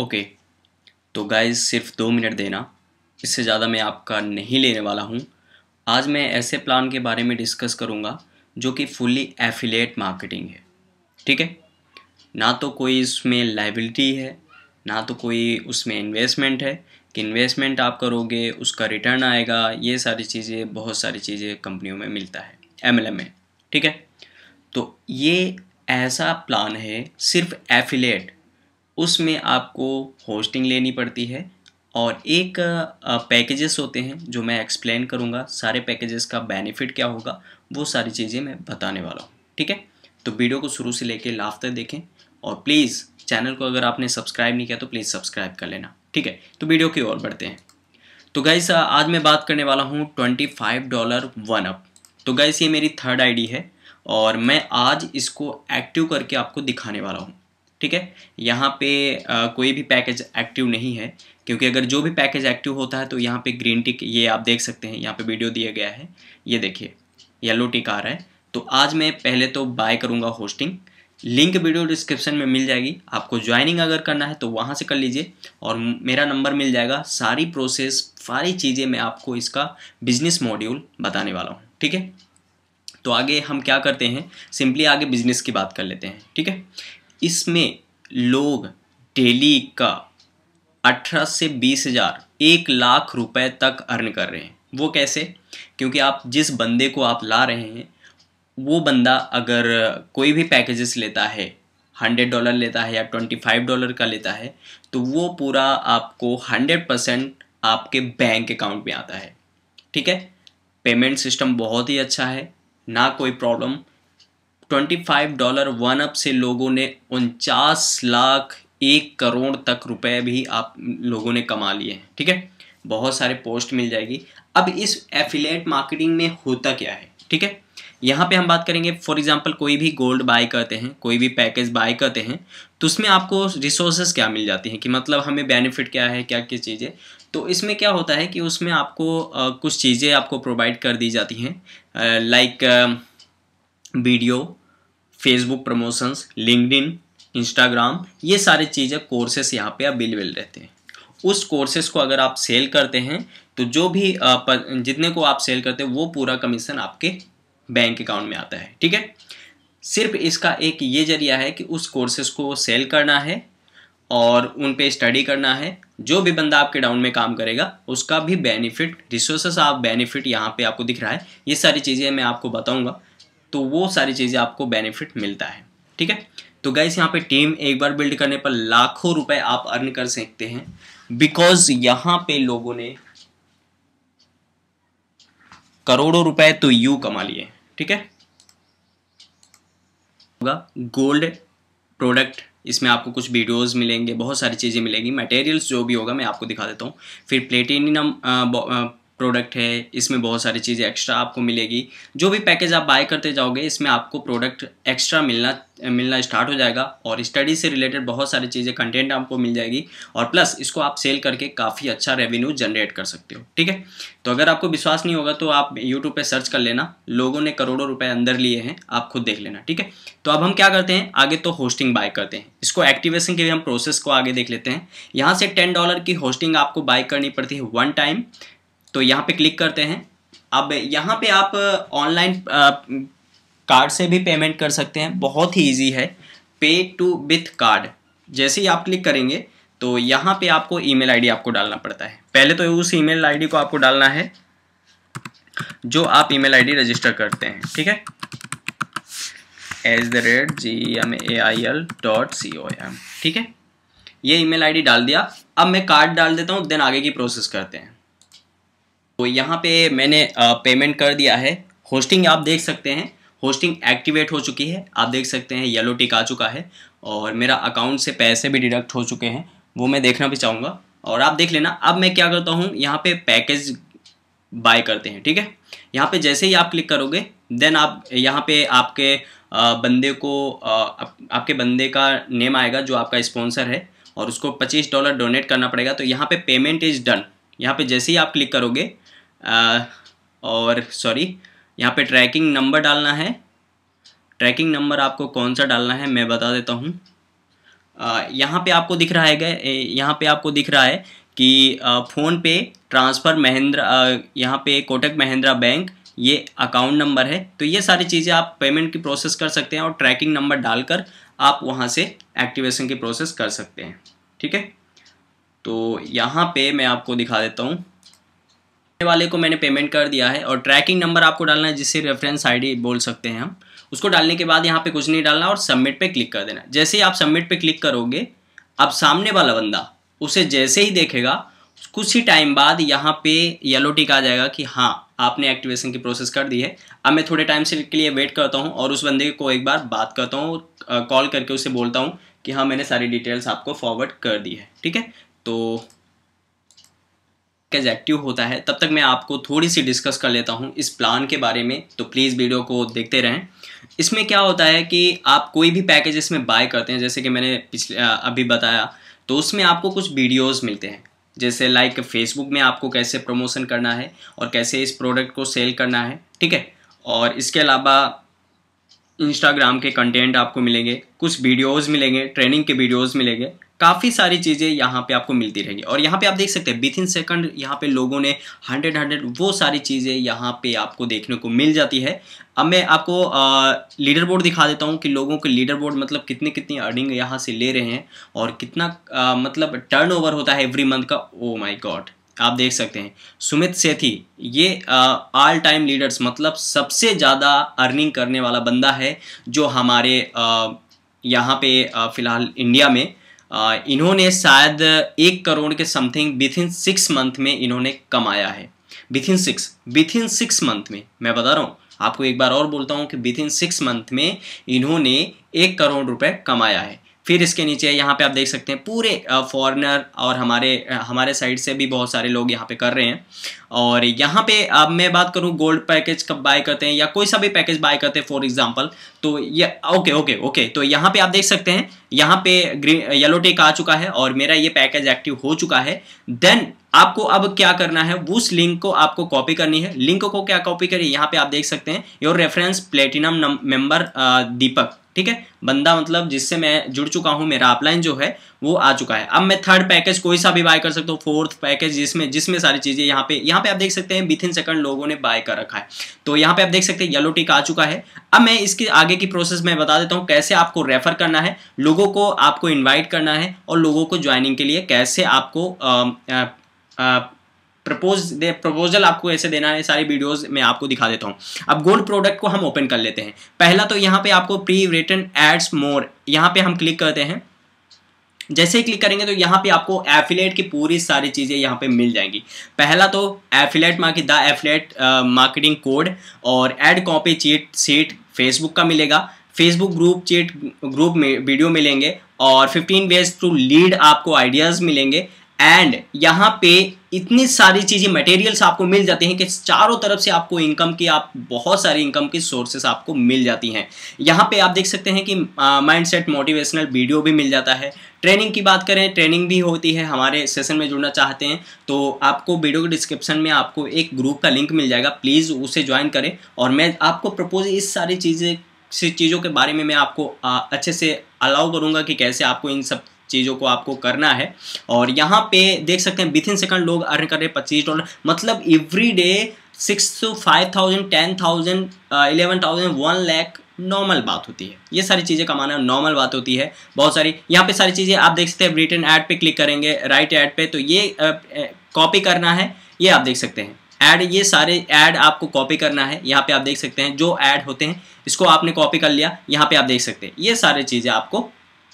okay तो guys सिर्फ दो मिनट देना इससे ज़्यादा मैं आपका नहीं लेने वाला हूँ आज मैं ऐसे प्लान के बारे में डिस्कस करूँगा जो कि फुल्ली एफिलेट मार्केटिंग है ठीक है ना तो कोई इसमें लाइबिलिटी है ना तो कोई उसमें इन्वेस्टमेंट है कि इन्वेस्टमेंट आप करोगे उसका रिटर्न आएगा ये सारी चीज़ें बहुत सारी चीज़ें कंपनियों में मिलता है एम में ठीक है तो ये ऐसा प्लान है सिर्फ एफिलेट उसमें आपको होस्टिंग लेनी पड़ती है और एक पैकेजेस होते हैं जो मैं एक्सप्लेन करूँगा सारे पैकेजेस का बेनिफिट क्या होगा वो सारी चीज़ें मैं बताने वाला हूँ ठीक है तो वीडियो को शुरू से लेके लास्ट तक देखें और प्लीज़ चैनल को अगर आपने सब्सक्राइब नहीं किया तो प्लीज़ सब्सक्राइब कर लेना ठीक है तो वीडियो की ओर बढ़ते हैं तो गाइस आज मैं बात करने वाला हूँ twenty five dollar one up तो गाइस ये मेरी थर्ड आईडी है और मैं आज इसको एक्टिव करके आपको दिखाने वाला हूँ ठीक है यहाँ पे आ, कोई भी पैकेज एक्टिव नहीं है क्योंकि अगर जो भी पैकेज एक्टिव होता है तो यहाँ पे ग्रीन टिक ये आप देख सकते हैं यहाँ पे वीडियो दिया गया है ये देखिए येलो टिक आ रहा है तो आज मैं पहले तो बाय करूँगा होस्टिंग लिंक वीडियो डिस्क्रिप्शन में मिल जाएगी आपको ज्वाइनिंग अगर करना है तो वहाँ से कर लीजिए और मेरा नंबर मिल जाएगा सारी प्रोसेस सारी चीज़ें मैं आपको इसका बिजनेस मॉड्यूल बताने वाला हूँ ठीक है तो आगे हम क्या करते हैं सिंपली आगे बिजनेस की बात कर लेते हैं ठीक है इसमें लोग डेली का अठारह से बीस हज़ार एक लाख रुपए तक अर्न कर रहे हैं वो कैसे क्योंकि आप जिस बंदे को आप ला रहे हैं वो बंदा अगर कोई भी पैकेजेस लेता है हंड्रेड डॉलर लेता है या ट्वेंटी फाइव डॉलर का लेता है तो वो पूरा आपको हंड्रेड परसेंट आपके बैंक अकाउंट में आता है ठीक है पेमेंट सिस्टम बहुत ही अच्छा है ना कोई problem twenty five dollar one up से लोगों ने उनचास लाख एक करोड़ तक रुपए भी आप लोगों ने कमा लिए हैं ठीक है बहुत सारे पोस्ट मिल जाएगी अब इस एफिलेट मार्केटिंग में होता क्या है ठीक है यहाँ पे हम बात करेंगे फॉर एग्जांपल कोई भी गोल्ड बाय करते हैं कोई भी पैकेज बाय करते हैं तो उसमें आपको रिसोर्सेज क्या मिल जाती हैं कि मतलब हमें बेनिफिट क्या है क्या क्या चीज़ें तो इसमें क्या होता है कि उसमें आपको आ, कुछ चीज़ें आपको प्रोवाइड कर दी जाती हैं like video Facebook promotions LinkedIn Instagram ये सारे चीज़ें कोर्सेस यहाँ पे अवेलेबल रहते हैं उस कोर्सेस को अगर आप सेल करते हैं तो जो भी जितने को आप सेल करते हैं वो पूरा कमीशन आपके बैंक अकाउंट में आता है ठीक है सिर्फ इसका एक ये जरिया है कि उस कोर्सेस को सेल करना है और उन पे स्टडी करना है जो भी बंदा आपके डाउन में काम करेगा उसका भी बेनिफिट रिसोर्सेस आप बेनिफिट यहाँ पे आपको दिख रहा है ये सारी चीज़ें मैं आपको बताऊँगा तो वो सारी चीज़ें आपको बेनिफिट मिलता है ठीक है तो गाइस यहाँ पे टीम एक बार बिल्ड करने पर लाखों रुपए आप अर्न कर सकते हैं बिकॉज यहाँ पे लोगों ने करोड़ों रुपए तो यू कमा लिए ठीक है होगा गोल्ड प्रोडक्ट इसमें आपको कुछ वीडियोस मिलेंगे बहुत सारी चीज़ें मिलेंगी मटेरियल्स जो भी होगा मैं आपको दिखा देता हूँ फिर प्लेटिनम प्रोडक्ट है इसमें बहुत सारी चीज़ें एक्स्ट्रा आपको मिलेगी जो भी पैकेज आप बाय करते जाओगे इसमें आपको प्रोडक्ट एक्स्ट्रा मिलना मिलना स्टार्ट हो जाएगा और स्टडी से रिलेटेड बहुत सारी चीज़ें कंटेंट आपको मिल जाएगी और प्लस इसको आप सेल करके काफ़ी अच्छा रेवेन्यू जनरेट कर सकते हो ठीक है तो अगर आपको विश्वास नहीं होगा तो आप यूट्यूब पर सर्च कर लेना लोगों ने करोड़ों रुपए अंदर लिए हैं आप खुद देख लेना ठीक है तो अब हम क्या करते हैं आगे तो होस्टिंग बाय करते हैं इसको एक्टिवेशन के भी हम प्रोसेस को आगे देख लेते हैं यहाँ से टेन डॉलर की होस्टिंग आपको बाय करनी पड़ती है वन टाइम तो यहाँ पे क्लिक करते हैं अब यहाँ पे आप ऑनलाइन कार्ड से भी पेमेंट कर सकते हैं बहुत ही इजी है पे टू विथ कार्ड जैसे ही आप क्लिक करेंगे तो यहाँ पे आपको ईमेल आईडी आपको डालना पड़ता है पहले तो उस ईमेल आईडी को आपको डालना है जो आप ईमेल आईडी रजिस्टर करते हैं ठीक है as the rate G M A I L dot C O M ठीक है ये ईमेल आईडी डाल दिया अब मैं कार्ड डाल देता हूँ देन आगे की प्रोसेस करते हैं तो यहाँ पे मैंने पेमेंट कर दिया है होस्टिंग आप देख सकते हैं होस्टिंग एक्टिवेट हो चुकी है आप देख सकते हैं येलो टिक आ चुका है और मेरा अकाउंट से पैसे भी डिडक्ट हो चुके हैं वो मैं देखना भी चाहूँगा और आप देख लेना अब मैं क्या करता हूँ यहाँ पे पैकेज बाय करते हैं ठीक है यहाँ पे जैसे ही आप क्लिक करोगे देन आप यहाँ पे आपके बंदे को आप, आपके बंदे का नेम आएगा जो आपका स्पॉन्सर है और उसको पच्चीस डॉलर डोनेट करना पड़ेगा तो यहाँ पे पेमेंट इज़ डन यहाँ पे जैसे ही आप क्लिक करोगे और सॉरी यहाँ पे ट्रैकिंग नंबर डालना है ट्रैकिंग नंबर आपको कौन सा डालना है मैं बता देता हूँ यहाँ पे आपको दिख रहा है यहाँ पे आपको दिख रहा है कि फ़ोन पे ट्रांसफ़र महिंद्रा यहाँ पे कोटक महिंद्रा बैंक ये अकाउंट नंबर है तो ये सारी चीज़ें आप पेमेंट की प्रोसेस कर सकते हैं और ट्रैकिंग नंबर डालकर आप वहाँ से एक्टिवेशन की प्रोसेस कर सकते हैं ठीक है तो यहाँ पे मैं आपको दिखा देता हूँ वाले को मैंने पेमेंट कर दिया है और ट्रैकिंग नंबर आपको डालना है जिससे रेफरेंस आईडी बोल सकते हैं हम उसको डालने के बाद यहाँ पे कुछ नहीं डालना और सबमिट पे क्लिक कर देना जैसे ही आप सबमिट पे क्लिक करोगे अब सामने वाला बंदा उसे जैसे ही देखेगा कुछ ही टाइम बाद यहाँ पे येलो टिक आ जाएगा कि हाँ आपने एक्टिवेशन की प्रोसेस कर दी है अब मैं थोड़े टाइम से के लिए वेट करता हूँ और उस बंदे को एक बार बात करता हूँ कॉल करके उसे बोलता हूँ कि हाँ मैंने सारी डिटेल्स आपको फॉरवर्ड कर दी है ठीक है तो कैज एक्टिव होता है तब तक मैं आपको थोड़ी सी डिस्कस कर लेता हूँ इस प्लान के बारे में तो प्लीज़ वीडियो को देखते रहें इसमें क्या होता है कि आप कोई भी पैकेज इसमें बाय करते हैं जैसे कि मैंने पिछले अभी बताया तो उसमें आपको कुछ वीडियोज़ मिलते हैं जैसे लाइक फेसबुक में आपको कैसे प्रमोशन करना है और कैसे इस प्रोडक्ट को सेल करना है ठीक है और इसके अलावा इंस्टाग्राम के कंटेंट आपको मिलेंगे कुछ वीडियोस मिलेंगे ट्रेनिंग के वीडियोस मिलेंगे काफ़ी सारी चीज़ें यहाँ पे आपको मिलती रहेंगी और यहाँ पे आप देख सकते हैं विथ इन सेकंड यहाँ पे लोगों ने हंड्रेड हंड्रेड वो सारी चीज़ें यहाँ पे आपको देखने को मिल जाती है अब मैं आपको लीडर बोर्ड दिखा देता हूँ कि लोगों के लीडर बोर्ड मतलब कितनी कितनी अर्निंग यहाँ से ले रहे हैं और कितना आ, मतलब टर्न ओवर होता है एवरी मंथ का ओ माई गॉड आप देख सकते हैं सुमित सेठी ये ऑल टाइम लीडर्स मतलब सबसे ज़्यादा अर्निंग करने वाला बंदा है जो हमारे आ, यहाँ पे फ़िलहाल इंडिया में इन्होंने शायद एक करोड़ के something within six month में इन्होंने कमाया है within six within six month में मैं बता रहा हूँ आपको एक बार और बोलता हूँ कि विथ इन सिक्स मंथ में इन्होंने एक करोड़ रुपए कमाया है फिर इसके नीचे यहाँ पे आप देख सकते हैं पूरे फॉरेनर और हमारे हमारे साइड से भी बहुत सारे लोग यहाँ पे कर रहे हैं और यहाँ पे अब मैं बात करूँ गोल्ड पैकेज कब बाय करते हैं या कोई सा भी पैकेज बाय करते हैं फॉर एग्जांपल तो ये ओके ओके ओके तो यहाँ पे आप देख सकते हैं यहाँ पे ग्रीन येलो टेक आ चुका है और मेरा ये पैकेज एक्टिव हो चुका है देन आपको अब क्या करना है उस लिंक को आपको कॉपी करनी है लिंक को क्या कॉपी करिए यहाँ पे आप देख सकते हैं your reference platinum member Deepak ठीक है बंदा मतलब जिससे मैं जुड़ चुका हूँ मेरा अपलाइन जो है वो आ चुका है अब मैं थर्ड पैकेज कोई सा भी बाय कर सकता हूँ फोर्थ पैकेज जिसमें जिसमें सारी चीज़ें यहाँ पे यहाँ पे आप देख सकते हैं विथ इन सेकंड लोगों ने बाय कर रखा है तो यहाँ पे आप देख सकते हैं येलो टिक आ चुका है अब मैं इसके आगे की प्रोसेस मैं बता देता हूँ कैसे आपको रेफर करना है लोगों को आपको इन्वाइट करना है और लोगों को ज्वाइनिंग के लिए कैसे आपको आ, आ, आ, प्रपोज प्रपोजल आपको ऐसे देना है सारी वीडियोस मैं आपको दिखा देता हूँ अब गोल्ड प्रोडक्ट को हम ओपन कर लेते हैं पहला तो यहाँ पे आपको प्री रिटर्न एड्स मोर यहाँ पे हम क्लिक करते हैं जैसे ही क्लिक करेंगे तो यहाँ पे आपको एफिलेट की पूरी सारी चीज़ें यहाँ पे मिल जाएंगी पहला तो affiliate market the affiliate marketing code और ad copy cheat sheet Facebook का मिलेगा फेसबुक ग्रुप चीट ग्रुप में वीडियो मिलेंगे और 15 वेज टू लीड आपको आइडियाज़ मिलेंगे एंड यहाँ पे इतनी सारी चीज़ें मटेरियल्स आपको मिल जाते हैं कि चारों तरफ से आपको इनकम की आप बहुत सारी इनकम की सोर्सेस आपको मिल जाती हैं यहाँ पे आप देख सकते हैं कि माइंडसेट मोटिवेशनल वीडियो भी मिल जाता है ट्रेनिंग की बात करें ट्रेनिंग भी होती है हमारे सेशन में जुड़ना चाहते हैं तो आपको वीडियो के डिस्क्रिप्शन में आपको एक ग्रुप का लिंक मिल जाएगा प्लीज़ उसे ज्वाइन करें और मैं आपको प्रपोज इस सारी चीज़ें चीज़ों के बारे में मैं आपको अच्छे से अलाउ करूँगा कि कैसे आपको इन सब चीज़ों को आपको करना है और यहाँ पे देख सकते हैं विथ इन सेकंड लोग अर्न कर रहे हैं पच्चीस डॉलर मतलब every day six two five thousand ten thousand eleven thousand one lakh normal बात होती है ये सारी चीज़ें कमाना नॉर्मल बात होती है बहुत सारी यहाँ पे सारी चीज़ें आप देख सकते हैं रिटर्न ऐड पे क्लिक करेंगे राइट ऐड पे तो ये कॉपी uh, uh, करना है ये आप देख सकते हैं ऐड ये सारे ऐड आपको कॉपी करना है यहाँ पे आप देख सकते हैं जो ऐड होते हैं इसको आपने कॉपी कर लिया यहाँ पे आप देख सकते हैं ये सारी चीज़ें आपको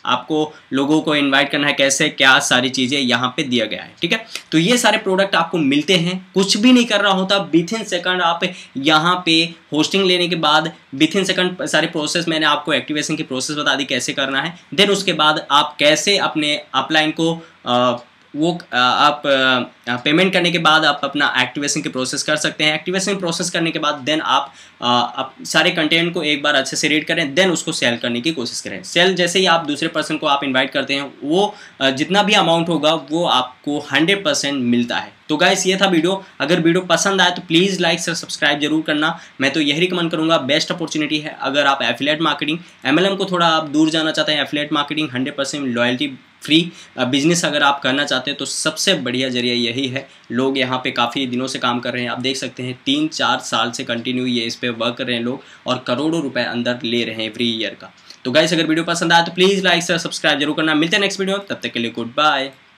आपको लोगों को इन्वाइट करना है कैसे क्या सारी चीज़ें यहाँ पे दिया गया है ठीक है तो ये सारे प्रोडक्ट आपको मिलते हैं कुछ भी नहीं करना होता विथ इन सेकंड आप यहाँ पे होस्टिंग लेने के बाद विथ इन सेकंड सारी प्रोसेस मैंने आपको एक्टिवेशन की प्रोसेस बता दी कैसे करना है देन उसके बाद आप कैसे अपने अपलाइन को आ, वो आप पेमेंट करने के बाद आप अपना एक्टिवेशन के प्रोसेस कर सकते हैं एक्टिवेशन प्रोसेस करने के बाद देन आप, आप सारे कंटेंट को एक बार अच्छे से रीड करें देन उसको सेल करने की कोशिश करें सेल जैसे ही आप दूसरे पर्सन को आप इन्वाइट करते हैं वो जितना भी अमाउंट होगा वो आपको हंड्रेड मिलता है तो गाइस ये था वीडियो अगर वीडियो पसंद आए तो प्लीज़ लाइक सर सब्सक्राइब जरूर करना मैं तो यही रिकमेंड करूँगा बेस्ट अपॉर्चुनिटी है अगर आप एफिलेट मार्केटिंग एमएलएम को थोड़ा आप दूर जाना चाहते हैं affiliate marketing hundred percent loyalty free business अगर आप करना चाहते हैं तो सबसे बढ़िया जरिया यही है लोग यहाँ पे काफ़ी दिनों से काम कर रहे हैं आप देख सकते हैं तीन चार साल से कंटिन्यू ये इस पर वर्क कर रहे हैं लोग और करोड़ों रुपए अंदर ले रहे हैं फ्री ईयर का तो गाइस अगर वीडियो पसंद आया तो प्लीज़ लाइक सर सब्सक्राइब जरूर करना मिलते हैं नेक्स्ट वीडियो तब तक के लिए गुड बाय